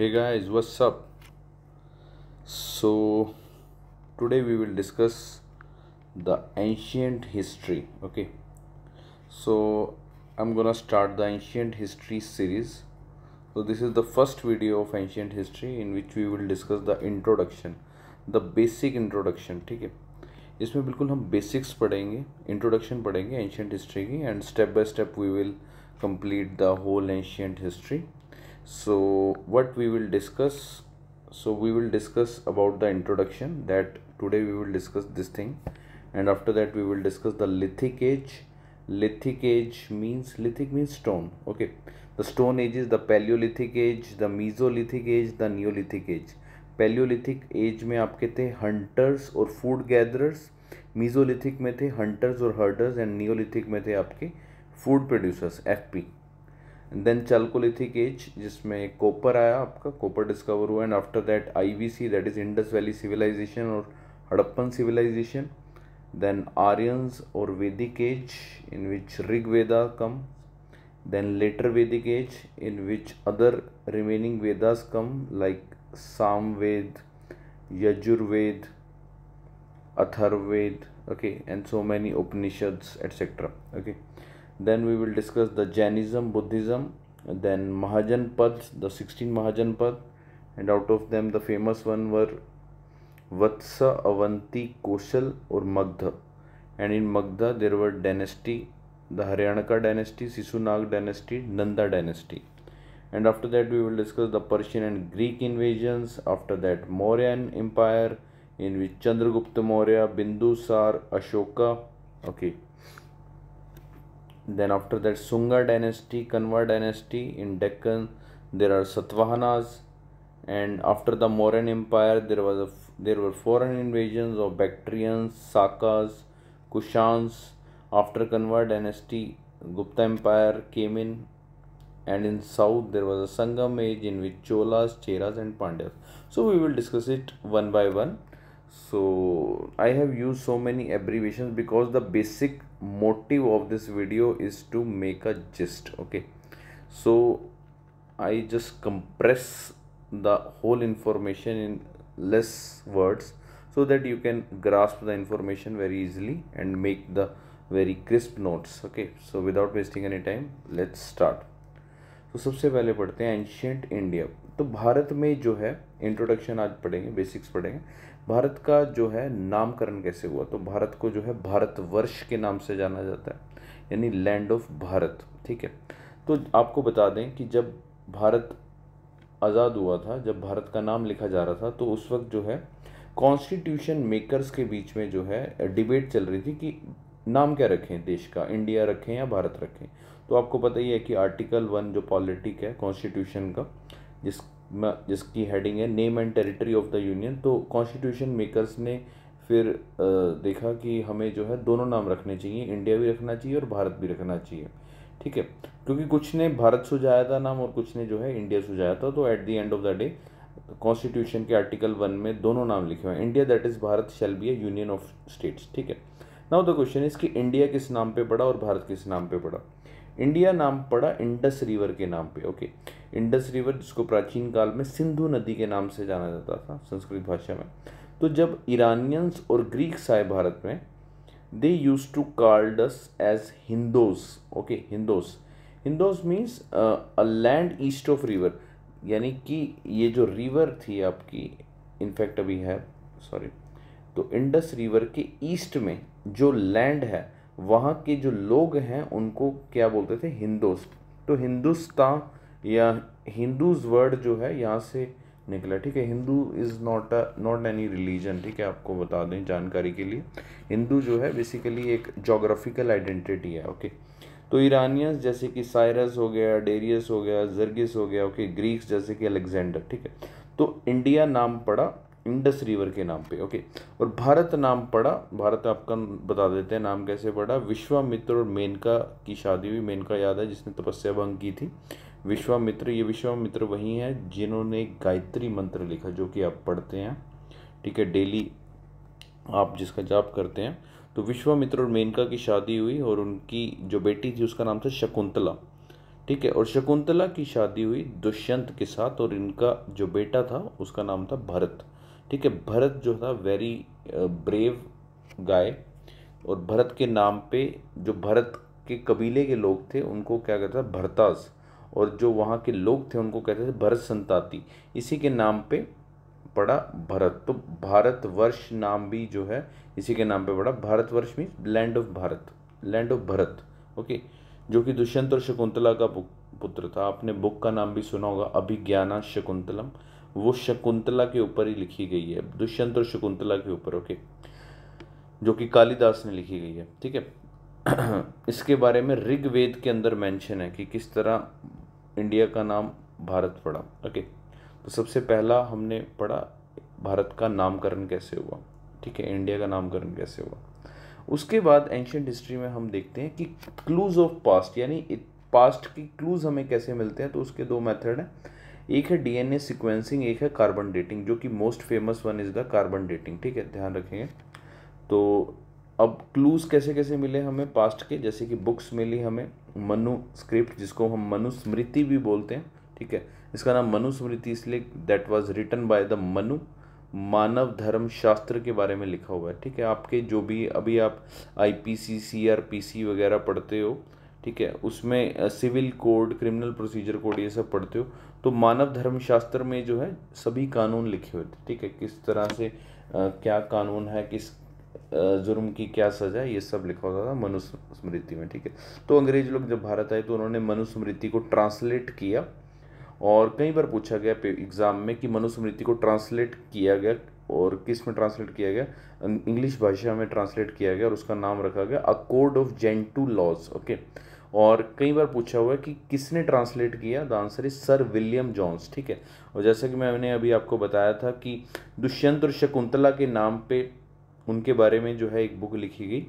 hey guys what's up so today we will discuss the ancient history okay so i'm gonna start the ancient history series so this is the first video of ancient history in which we will discuss the introduction the basic introduction ठीक है इसमें बिल्कुल हम basics पढ़ेंगे introduction पढ़ेंगे ancient history की and step by step we will complete the whole ancient history so what we will discuss so we will discuss about the introduction that today we will discuss this thing and after that we will discuss the lithic age lithic age means lithic means stone okay the stone age is the paleolithic age the mesolithic age the neolithic age Paleolithic paleolithic age में hunters or food gatherers. Mesolithic gatherers the hunters or herders and neolithic neolithic the थे food producers FP. And then chalcolithic age जिसमें copper आया आपका copper discover हुआ and after that I we see that is Indus valley civilisation और Harappan civilisation then Aryans और Vedic age in which Rigveda come then later Vedic age in which other remaining Vedas come like Samaveda Yajurveda Atharvaveda okay and so many Upanishads etcetera okay Then we will discuss the Jainism, Buddhism, then Mahajan the 16 Mahajan and out of them the famous one were Vatsa, Avanti, Koshal or Magdha. And in Magdha there were dynasty, the Haryanaka dynasty, Sisunag dynasty, Nanda dynasty. And after that we will discuss the Persian and Greek invasions, after that Mauryan Empire, in which Chandragupta Maurya, Bindusar, Ashoka, okay then after that Sunga dynasty, Kanwa dynasty in Deccan, there are Satvahanas, and after the Mauryan Empire, there was a there were foreign invasions of Bactrians, Sakas, Kushans. After Kanwa dynasty, Gupta Empire came in, and in south there was a Sangam age in which Cholas, Cheras, and Pandyas. So we will discuss it one by one so i have used so many abbreviations because the basic motive of this video is to make a gist okay so i just compress the whole information in less words so that you can grasp the information very easily and make the very crisp notes okay so without wasting any time let's start So, सबसे पहले पढ़ते हैं ancient India तो भारत में जो है introduction आज पढ़ेंगे बेसिक्स पढ़ेंगे भारत का जो है नामकरण कैसे हुआ तो भारत को जो है भारतवर्ष के नाम से जाना जाता है यानी लैंड ऑफ भारत ठीक है तो आपको बता दें कि जब भारत आज़ाद हुआ था जब भारत का नाम लिखा जा रहा था तो उस वक्त जो है कॉन्स्टिट्यूशन मेकर्स के बीच में जो है डिबेट चल रही थी कि नाम क्या रखें देश का इंडिया रखें या भारत रखें तो आपको पता ही है कि आर्टिकल वन जो पॉलिटिक है कॉन्स्टिट्यूशन का जिस जिसकी हेडिंग है name and territory of the union तो कॉन्स्टिट्यूशन मेकर्स ने फिर देखा कि हमें जो है दोनों नाम रखने चाहिए इंडिया भी रखना चाहिए और भारत भी रखना चाहिए ठीक है क्योंकि कुछ ने भारत सुझाया था नाम और कुछ ने जो है इंडिया सुझाया था तो at the end of the day constitution के आर्टिकल वन में दोनों नाम लिखे हुए हैं India that is Bharat shall be a union of states ठीक है नाउ द क्वेश्चन इज़ कि इंडिया किस नाम पे पड़ा और भारत किस नाम पे पड़ा इंडिया नाम पड़ा इंडस रिवर के नाम पे ओके okay. इंडस रिवर जिसको प्राचीन काल में सिंधु नदी के नाम से जाना जाता था संस्कृत भाषा में तो जब ईरानियंस और ग्रीक्स आए भारत में they use to called as Hindus okay Hindus Hindus means a land east of river यानी कि ये जो रिवर थी आपकी इनफैक्ट अभी है सॉरी तो इंडस रिवर के ईस्ट में जो लैंड है वहाँ के जो लोग हैं उनको क्या बोलते थे हिंदोस तो हिंदुस्तान या हिंदूज वर्ड जो है यहाँ से निकला ठीक है Hindu is not not any religion ठीक है आपको बता दें जानकारी के लिए हिंदू जो है बेसिकली एक जोग्राफिकल आइडेंटिटी है ओके तो ईरानियंस जैसे कि साइरस हो गया डेरियस हो गया जर्गिस हो गया ओके ग्रीक्स जैसे कि अलेक्जेंडर ठीक है तो इंडिया नाम पड़ा इंडस रिवर के नाम पे ओके और भारत नाम पड़ा भारत आपका बता देते हैं नाम कैसे पड़ा विश्वामित्र और मेनका की शादी हुई मेनका याद है जिसने तपस्या भंग की थी विश्वामित्र ये विश्वामित्र वही हैं जिन्होंने गायत्री मंत्र लिखा जो कि आप पढ़ते हैं ठीक है डेली आप जिसका जाप करते हैं तो विश्वामित्र और मेनका की शादी हुई और उनकी जो बेटी थी उसका नाम था शकुंतला ठीक है और शकुंतला की शादी हुई दुष्यंत के साथ और इनका जो बेटा था उसका नाम था भरत ठीक है भरत जो था वेरी ब्रेव गाय और भरत के नाम पे जो भरत के कबीले के लोग थे उनको क्या कहता था भरतास और जो वहाँ के लोग थे उनको कहते थे भरत संताती इसी के नाम पे पड़ा भरत तो भारतवर्ष नाम भी जो है इसी के नाम पे पड़ा Bharatvarsh means land of Bharat land of Bharat okay जो कि दुष्यंत और शकुंतला का पुत्र था आपने बुक का नाम भी सुना होगा अभिज्ञाना शकुंतलम वो शकुंतला के ऊपर ही लिखी गई है दुष्यंत और शकुंतला के ऊपर ओके जो कि कालिदास ने लिखी गई है ठीक है इसके बारे में ऋग्वेद के अंदर मेंशन है कि किस तरह इंडिया का नाम भारत पड़ा ओके तो सबसे पहला हमने पढ़ा भारत का नामकरण कैसे हुआ ठीक है इंडिया का नामकरण कैसे हुआ उसके बाद एंशंट हिस्ट्री में हम देखते हैं कि क्लूज ऑफ पास्ट यानी पास्ट की क्लूज हमें कैसे मिलते हैं तो उसके दो मेथड हैं एक है डीएनए सीक्वेंसिंग एक है कार्बन डेटिंग जो कि most famous one is the carbon dating ठीक है ध्यान रखेंगे तो अब क्लूज़ कैसे कैसे मिले हमें पास्ट के जैसे कि बुक्स मिली हमें मनु स्क्रिप्ट जिसको हम मनुस्मृति भी बोलते हैं ठीक है इसका नाम मनुस्मृति इसलिए that was written by the Manu Manav Dharma Shastra के बारे में लिखा हुआ है ठीक है आपके जो भी अभी आप I P C C R P C वगैरह पढ़ते हो ठीक है उसमें civil code criminal procedure code ये सब पढ़ते हो तो मानव धर्म शास्त्र में जो है सभी कानून लिखे हुए थे ठीक है किस तरह से आ, क्या कानून है किस जुर्म की क्या सज़ा ये सब लिखा होता था मनुस्मृति में ठीक है तो अंग्रेज लोग जब भारत आए तो उन्होंने मनुस्मृति को ट्रांसलेट किया और कई बार पूछा गया एग्ज़ाम में कि मनुस्मृति को ट्रांसलेट किया गया और किस में ट्रांसलेट किया गया अं, इंग्लिश भाषा में ट्रांसलेट किया गया और उसका नाम रखा गया a code of Gentoo laws okay और कई बार पूछा हुआ है कि किसने ट्रांसलेट किया the answer is sir William Jones ठीक है और जैसा कि मैंने अभी आपको बताया था कि दुष्यंत और शकुंतला के नाम पे उनके बारे में जो है एक बुक लिखी गई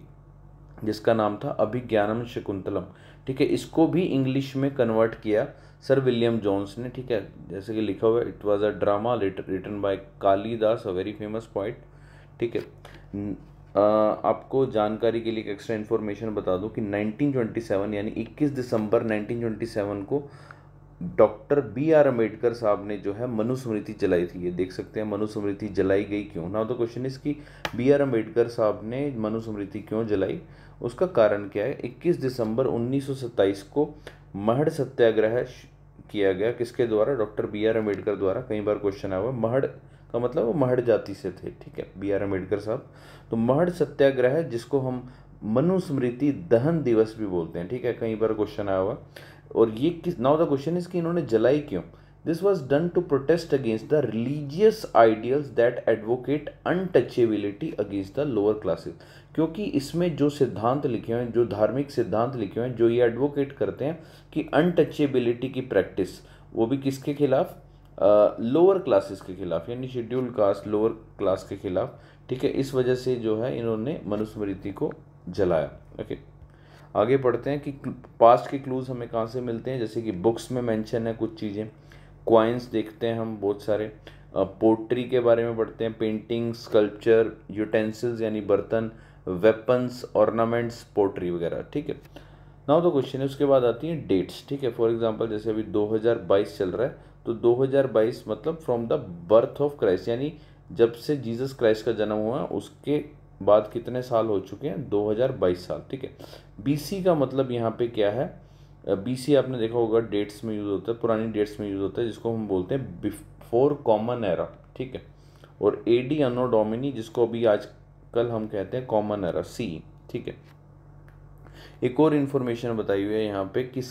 जिसका नाम था अभिज्ञानम शकुंतलम ठीक है इसको भी इंग्लिश में कन्वर्ट किया सर विलियम जॉन्स ने ठीक है जैसे कि लिखा हुआ it was a drama written by Kalidas a very famous point ठीक है आपको जानकारी के लिए एक एक्स्ट्रा इन्फॉर्मेशन बता दूं कि 1927 यानी 21 दिसंबर 1927 को doctor B R Ambedkar sahab ने जो है मनुस्मृति जलाई थी ये देख सकते हैं मनुस्मृति जलाई गई क्यों ना तो क्वेश्चन इज कि बी आर अम्बेडकर साहब ने मनुस्मृति क्यों जलाई उसका कारण क्या है 21 दिसंबर 1927 को महड़ सत्याग्रह किया गया किसके द्वारा डॉक्टर बी आर अम्बेडकर द्वारा कई बार क्वेश्चन आया हुआ महड़ का मतलब वो महड़ जाति से थे ठीक है बी आर अम्बेडकर साहब तो महड़ सत्याग्रह जिसको हम मनुस्मृति दहन दिवस भी बोलते हैं ठीक है कई बार क्वेश्चन आया हुआ और ये किस नाउ द क्वेश्चन इज कि इन्होंने जलाई क्यों this was done to protest against the religious ideals that advocate untouchability against the lower classes क्योंकि इसमें जो सिद्धांत लिखे हुए हैं जो धार्मिक सिद्धांत लिखे हुए हैं जो ये एडवोकेट करते हैं कि अनटचेबिलिटी की प्रैक्टिस वो भी किसके खिलाफ लोअर uh, क्लासेस के खिलाफ यानी शेड्यूल कास्ट लोअर क्लास के खिलाफ ठीक है इस वजह से जो है इन्होंने मनुस्मृति को जलाया ओके okay. आगे पढ़ते हैं कि पास्ट के क्लूज़ हमें कहाँ से मिलते हैं जैसे कि बुक्स में मेंशन है कुछ चीज़ें क्वाइंस देखते हैं हम बहुत सारे पोट्री के बारे में पढ़ते हैं पेंटिंग स्कल्पचर यूटेंसिल्स यानी बर्तन वेपन्स ऑर्नामेंट्स पोट्री वगैरह ठीक है ना तो क्वेश्चन है उसके बाद आती है डेट्स ठीक है फॉर एग्जाम्पल जैसे अभी दो चल रहा है तो दो मतलब from the birth of Christ यानी जब से जीसस क्राइस्ट का जन्म हुआ उसके बाद कितने साल हो चुके हैं 2022 साल ठीक है बी का मतलब यहाँ पे क्या है बी आपने देखा होगा डेट्स में यूज़ होता है पुरानी डेट्स में यूज़ होता है जिसको हम बोलते हैं बिफोर कॉमन एरा ठीक है और ए डी अनोडोमिनी जिसको अभी आज कल हम कहते हैं कॉमन एरा सी ठीक है एक और इन्फॉर्मेशन बताई हुई है यहाँ पे कि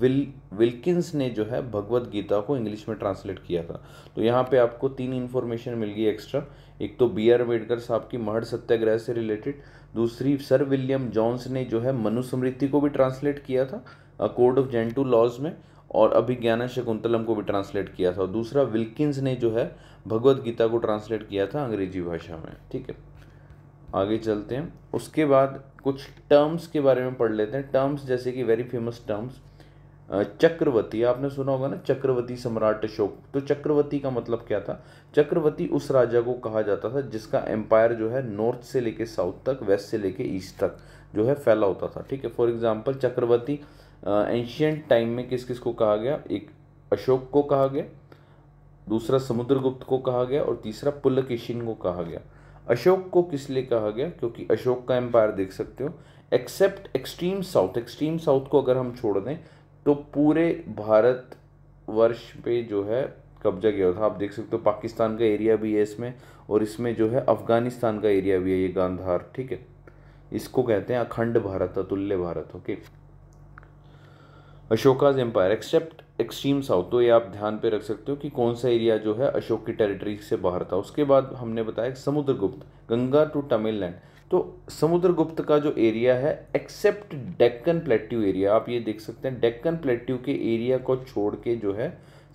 विल विल्किंस ने जो है भगवत गीता को इंग्लिश में ट्रांसलेट किया था तो यहाँ पे आपको तीन इन्फॉर्मेशन मिल गई एक्स्ट्रा एक तो बी आर अम्बेडकर साहब की महड़ सत्याग्रह से रिलेटेड दूसरी सर विलियम जॉन्स ने जो है मनुस्मृति को भी ट्रांसलेट किया था कोड ऑफ जेंटू लॉज में और अभिज्ञाना शकुंतलम को भी ट्रांसलेट किया था और दूसरा विल्किंस ने जो है भगवत गीता को ट्रांसलेट किया था अंग्रेजी भाषा में ठीक है आगे चलते हैं उसके बाद कुछ टर्म्स के बारे में पढ़ लेते हैं टर्म्स जैसे कि वेरी फेमस टर्म्स चक्रवर्ती आपने सुना होगा ना चक्रवर्ती सम्राट अशोक तो चक्रवर्ती का मतलब क्या था चक्रवर्ती उस राजा को कहा जाता था जिसका एम्पायर जो है नॉर्थ से लेके साउथ तक वेस्ट से लेके ईस्ट तक जो है फैला होता था ठीक है for example chakravarti ancient time में किस किस को कहा गया एक अशोक को कहा गया दूसरा समुद्रगुप्त को कहा गया और तीसरा पुलकेशिन को कहा गया अशोक को किस लिए कहा गया क्योंकि अशोक का एम्पायर देख सकते हो except extreme south extreme south को अगर हम छोड़ दें तो पूरे भारत वर्ष पे जो है कब्जा किया था आप देख सकते हो पाकिस्तान का एरिया भी है इसमें और इसमें जो है अफगानिस्तान का एरिया भी है ये गांधार ठीक है इसको कहते हैं Akhand Bharat Atulya Bharat okay Ashoka's empire except extreme south तो ये आप ध्यान पे रख सकते हो कि कौन सा एरिया जो है अशोक की टेरिटरी से बाहर था उसके बाद हमने बताया समुद्रगुप्त गंगा टू तमिल लैंड तो समुद्रगुप्त का जो एरिया है एक्सेप्ट डेक्कन प्लेट्यू एरिया आप ये देख सकते हैं डेक्कन प्लेट्यू के एरिया को छोड़ के जो है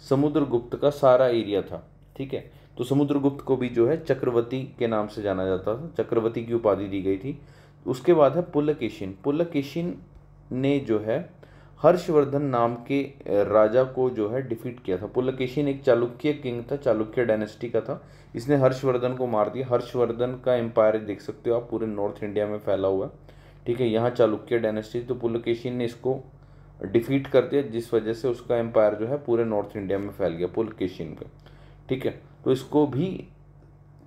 समुद्रगुप्त का सारा एरिया था ठीक है तो समुद्रगुप्त को भी जो है चक्रवर्ती के नाम से जाना जाता था चक्रवर्ती की उपाधि दी गई थी उसके बाद है पुलकेशिन पुलकेशिन ने जो है हर्षवर्धन नाम के राजा को जो है डिफीट किया था ने एक चालुक्य किंग था चालुक्य डायनेस्टी का था इसने हर्षवर्धन को मार दिया हर्षवर्धन का एम्पायर देख सकते हो आप पूरे नॉर्थ इंडिया में फैला हुआ ठीक है यहाँ चालुक्य डायनेस्टी तो पुलकेशी ने इसको डिफीट कर दिया जिस वजह से उसका एम्पायर जो है पूरे नॉर्थ इंडिया में फैल गया पुलकेशिन का ठीक है तो इसको भी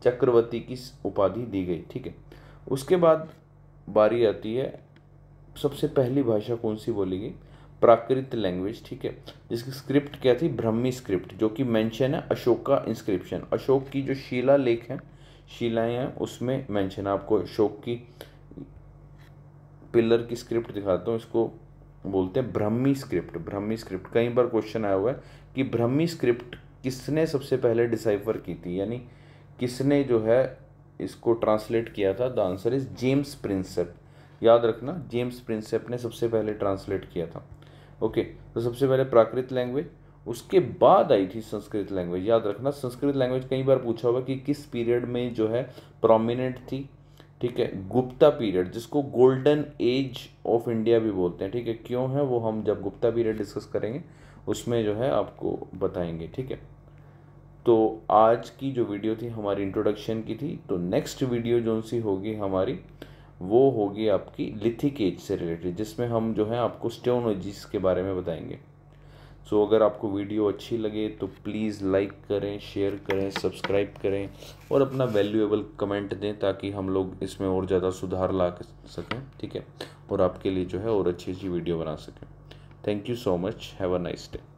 चक्रवर्ती की उपाधि दी गई ठीक है उसके बाद बारी आती है सबसे पहली भाषा कौन सी बोली गई प्राकृत लैंग्वेज ठीक है जिसकी स्क्रिप्ट क्या थी ब्रह्मी स्क्रिप्ट जो कि मेंशन है अशोका इंस्क्रिप्शन अशोक की जो शिला लेख है शिलाएं हैं उसमें मेंशन है आपको अशोक की पिलर की स्क्रिप्ट दिखाता हूँ इसको बोलते हैं ब्रह्मी स्क्रिप्ट ब्रह्मी स्क्रिप्ट कई बार क्वेश्चन आया हुआ है कि ब्रह्मी स्क्रिप्ट किसने सबसे पहले डिसाइफर की थी यानी किसने जो है इसको ट्रांसलेट किया था the answer is James Prinsep याद रखना जेम्स प्रिंसेप ने सबसे पहले ट्रांसलेट किया था ओके तो सबसे पहले प्राकृत लैंग्वेज उसके बाद आई थी संस्कृत लैंग्वेज याद रखना संस्कृत लैंग्वेज कई बार पूछा होगा कि किस पीरियड में जो है प्रोमिनेंट थी ठीक है गुप्ता पीरियड जिसको गोल्डन एज ऑफ इंडिया भी बोलते हैं ठीक है क्यों है वो हम जब गुप्ता पीरियड डिस्कस करेंगे उसमें जो है आपको बताएंगे ठीक है तो आज की जो वीडियो थी हमारी इंट्रोडक्शन की थी तो नेक्स्ट वीडियो जो सी होगी हमारी वो होगी आपकी लिथिक एज से रिलेटेड जिसमें हम जो है आपको स्टेनोजीज़ के बारे में बताएंगे सो so, अगर आपको वीडियो अच्छी लगे तो प्लीज़ लाइक करें शेयर करें सब्सक्राइब करें और अपना वैल्यूएबल कमेंट दें ताकि हम लोग इसमें और ज़्यादा सुधार ला सकें ठीक है और आपके लिए जो है और अच्छी अच्छी वीडियो बना सकें thank you so much have a nice day